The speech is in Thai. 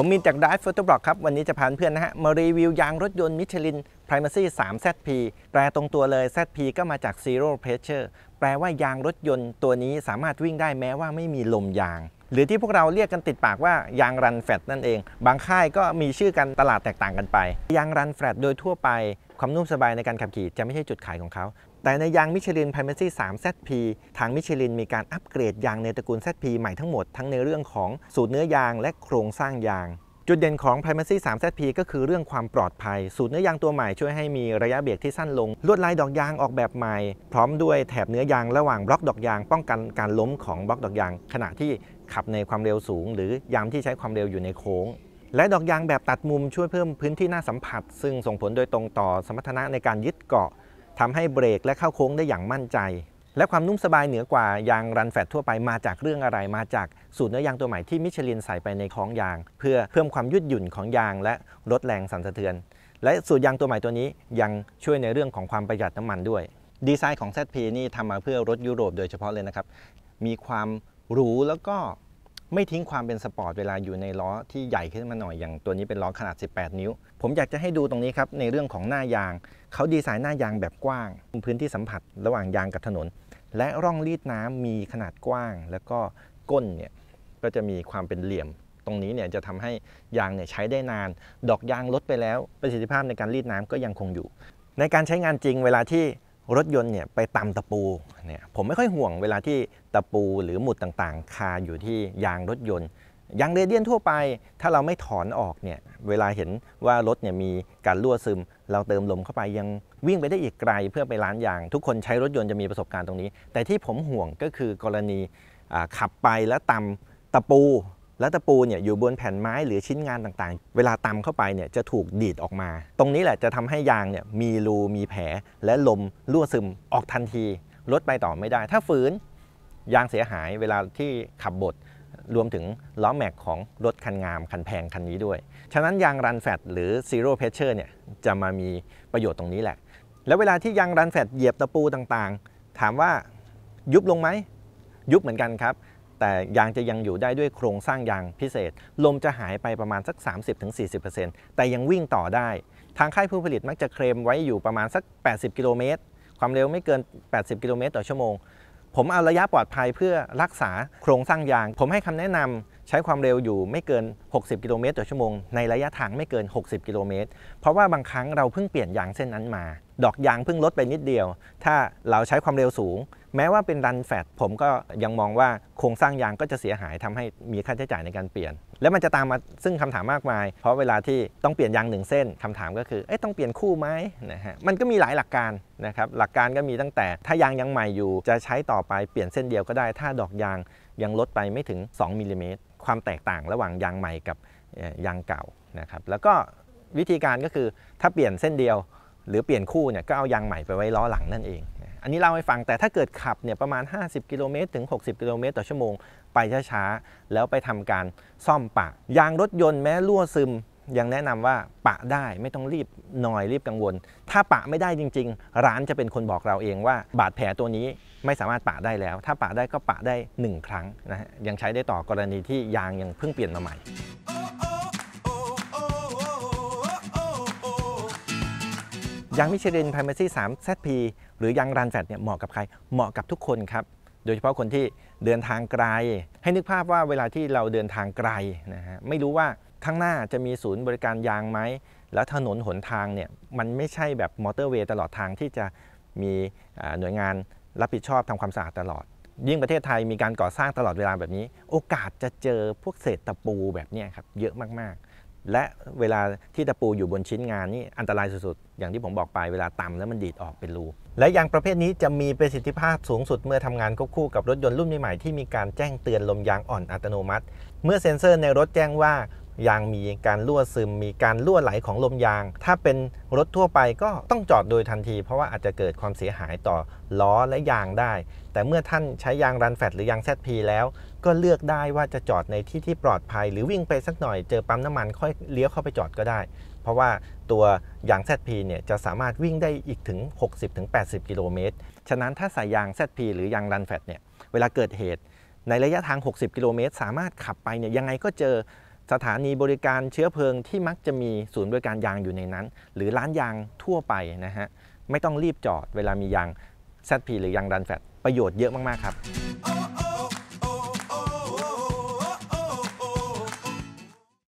ผมมินจากดิ i v e อ h o t บล็อกครับ วันนี้จะพาเพื่อนนะฮะ มารีวิวยางรถยนต์มิชลิน Primacy 3 ZP แปลตรงตัวเลย ZP ก็มาจาก Zero Pressure แปลว่ายางรถยนต์ตัวนี้สามารถวิ่งได้แม้ว่าไม่มีลมยาง หรือที่พวกเราเรียกกันติดปากว่ายางรันแฟลตนั่นเอง บางค่ายก็มีชื่อกันตลาดแตกต่างกันไป ยางรันแฟลตโดยทั่วไปความนุ่มสบายในการขับขี่จะไม่ใช่จุดขายของเขาแต่ในยางมิชลิน Primacy 3 ZP ทางมิชลินมีการอัปเกรดยางในตระกูล ZP ใหม่ทั้งหมด ทั้งในเรื่องของสูตรเนื้อยางและโครงสร้างยาง จุดเด่นของ Primacy 3 ZP ก็คือเรื่องความปลอดภัย สูตรเนื้อยางตัวใหม่ช่วยให้มีระยะเบรกที่สั้นลง ลวดลายดอกยางออกแบบใหม่ พร้อมด้วยแถบเนื้อยางระหว่างบล็อกดอกยางป้องกันการล้มของบล็อกดอกยางขณะที่ขับในความเร็วสูงหรือยางที่ใช้ความเร็วอยู่ในโค้ง และดอกยางแบบตัดมุมช่วยเพิ่มพื้นที่หน้าสัมผัสซึ่งส่งผลโดยตรงต่อสมรรถนะในการยึดเกาะทำให้เบรกและเข้าโค้งได้อย่างมั่นใจ และความนุ่มสบายเหนือกว่ายางรันแฟตทั่วไปมาจากเรื่องอะไร มาจากสูตรเนื้อยางตัวใหม่ที่มิชลินใส่ไปในล้องยาง เพื่อเพิ่มความยืดหยุ่นของยางและลดแรงสั่นสะเทือน และสูตรยางตัวใหม่ตัวนี้ยังช่วยในเรื่องของความประหยัดน้ำมันด้วย ดีไซน์ของ ZP นี่ทำมาเพื่อรถยุโรปโดยเฉพาะเลยนะครับ มีความหรูแล้วก็ไม่ทิ้งความเป็นสปอร์ตเวลาอยู่ในล้อที่ใหญ่ขึ้นมาหน่อยอย่างตัวนี้เป็นล้อขนาด 18 นิ้ว ผมอยากจะให้ดูตรงนี้ครับในเรื่องของหน้ายางเขาดีไซน์หน้ายางแบบกว้าง พื้นที่สัมผัสระหว่างยางกับถนน และร่องรีดน้ำมีขนาดกว้าง แล้วก็ก้นเนี่ยก็จะมีความเป็นเหลี่ยม ตรงนี้เนี่ยจะทำให้ยางเนี่ยใช้ได้นาน ดอกยางลดไปแล้ว ประสิทธิภาพในการรีดน้ำก็ยังคงอยู่ ในการใช้งานจริงเวลาที่รถยนต์เนี่ยไปตำตะปูเนี่ยผมไม่ค่อยห่วงเวลาที่ตะปูหรือหมุดต่างๆ คาอยู่ที่ยางรถยนต์ยางเรเดียนทั่วไปถ้าเราไม่ถอนออกเนี่ยเวลาเห็นว่ารถเนี่ยมีการรั่วซึม เราเติมลมเข้าไป ยังวิ่งไปได้อีกไกลเพื่อไปล้านยางทุกคนใช้รถยนต์จะมีประสบการณ์ตรงนี้ แต่ที่ผมห่วงก็คือกรณีขับไปแล้วตำตะปูแล้วตะปูเนี่ยอยู่บนแผ่นไม้หรือชิ้นงานต่างๆ เวลาตำเข้าไปเนี่ยจะถูกดีดออกมา ตรงนี้แหละจะทำให้ยางเนี่ยมีรู มีแผลและลมรั่วซึมออกทันที รถไปต่อไม่ได้ ถ้าฝืนยางเสียหายเวลาที่ขับบดรวมถึงล้อแม็กของรถคันงามคันแพงคันนี้ด้วย ฉะนั้นยางรันแฟตหรือซีโร่เพชเชอร์เนี่ยจะมามีประโยชน์ตรงนี้แหละ แล้วเวลาที่ยางรันแฟตเหยียบตะปูต่างๆ ถามว่ายุบลงไหมยุบเหมือนกันครับแต่ยางจะยังอยู่ได้ด้วยโครงสร้างยางพิเศษ ลมจะหายไปประมาณสัก 30-40%แต่ยังวิ่งต่อได้ ทางค่ายผู้ผลิตมักจะเคลมไว้อยู่ประมาณสัก 80 กิโลเมตร ความเร็วไม่เกิน 80 กิโลเมตรต่อชั่วโมงผมเอาระยะปลอดภัยเพื่อรักษาโครงสร้างยาง ผมให้คำแนะนำใช้ความเร็วอยู่ไม่เกิน 60 กิโลเมตรต่อชั่วโมงในระยะทางไม่เกิน 60กิโลเมตร เพราะว่าบางครั้งเราเพิ่งเปลี่ยนยางเส้นนั้นมา ดอกยางเพิ่งลดไปนิดเดียว ถ้าเราใช้ความเร็วสูง แม้ว่าเป็นรันแฟตผมก็ยังมองว่าโครงสร้างยางก็จะเสียหายทำให้มีค่าใช้จ่ายในการเปลี่ยน แล้วมันจะตามมาซึ่งคำถามมากมาย เพราะเวลาที่ต้องเปลี่ยนยางหนึ่งเส้นคำถามก็คือเอ๊ะต้องเปลี่ยนคู่ไหมนะฮะ มันก็มีหลายหลักการนะครับ หลักการก็มีตั้งแต่ ถ้ายางยังใหม่อยู่จะใช้ต่อไปเปลี่ยนเส้นเดียวก็ได้ ถ้าดอกยางยังลดไปไม่ถึง2มิลลิเมตรความแตกต่างระหว่างยางใหม่กับยางเก่านะครับแล้วก็วิธีการก็คือถ้าเปลี่ยนเส้นเดียวหรือเปลี่ยนคู่เนี่ยก็เอายางใหม่ไปไว้ล้อหลังนั่นเอง อันนี้เล่าให้ฟังแต่ถ้าเกิดขับเนี่ยประมาณ 50กิโลเมตรถึง 60กิโลเมตรต่อชั่วโมงไปช้าๆ แล้วไปทำการซ่อมปะ ยางรถยนต์แม้รั่วซึมยังแนะนำว่าปะได้ไม่ต้องรีบหน่อยรีบกังวล ถ้าปะไม่ได้จริง ๆ ร้านจะเป็นคนบอกเราเองว่า บาดแผลตัวนี้ไม่สามารถปะได้แล้ว ถ้าปะได้ก็ปะได้ 1 ครั้งนะฮะยังใช้ได้ต่อกรณีที่ยางยังเพิ่งเปลี่ยนมาใหม่ยางมิชลินไพรมาซี่3 ZP หรือยางรันแฟตเนี่ยเหมาะกับใครเหมาะกับทุกคนครับ โดยเฉพาะคนที่เดินทางไกล ให้นึกภาพว่าเวลาที่เราเดินทางไกลนะฮะไม่รู้ว่าข้างหน้าจะมีศูนย์บริการยางไหมแล้วถนนหนทางเนี่ยมันไม่ใช่แบบมอเตอร์เวย์ตลอดทางที่จะมีหน่วยงานรับผิดชอบทำความสะอาดตลอด ยิ่งประเทศไทยมีการก่อสร้างตลอดเวลาแบบนี้ โอกาสจะเจอพวกเศษตะปูแบบนี้ครับเยอะมากๆ และเวลาที่ตะปูอยู่บนชิ้นงานนี่อันตรายสุดๆ อย่างที่ผมบอกไปเวลาตำแล้วมันดีดออกเป็นรู และยางประเภทนี้จะมีประสิทธิภาพสูงสุดเมื่อทำงานควบคู่กับรถยนต์รุ่นใหม่ที่มีการแจ้งเตือนลมยางอ่อนอัตโนมัติ เมื่อเซ็นเซอร์ในรถแจ้งว่ายางมีการรั่วซึมมีการรั่วไหลของลมยาง ถ้าเป็นรถทั่วไปก็ต้องจอดโดยทันที เพราะว่าอาจจะเกิดความเสียหายต่อล้อและยางได้ แต่เมื่อท่านใช้ยางรันแฟตหรือยางพีแล้ว ก็เลือกได้ว่าจะจอดในที่ที่ปลอดภัยหรือวิ่งไปสักหน่อยเจอปั๊มน้ำมันค่อยเลี้ยวเข้าไปจอดก็ได้ เพราะว่าตัวยางพีเนี่ยจะสามารถวิ่งได้อีกถึง60-80กิโลเมตร ฉะนั้นถ้าใส่ยางพีหรือยางรันแฟตเนี่ย เวลาเกิดเหตุ ในระยะทาง 60กิโลเมตรสามารถขับไปเนี่ยยังไงก็เจอสถานีบริการเชื้อเพลิงที่มักจะมีศูนย์บริการยางอยู่ในนั้น หรือร้านยางทั่วไปนะฮะ ไม่ต้องรีบจอดเวลามียาง ZP หรือยางดันแฟตประโยชน์เยอะมากๆครับ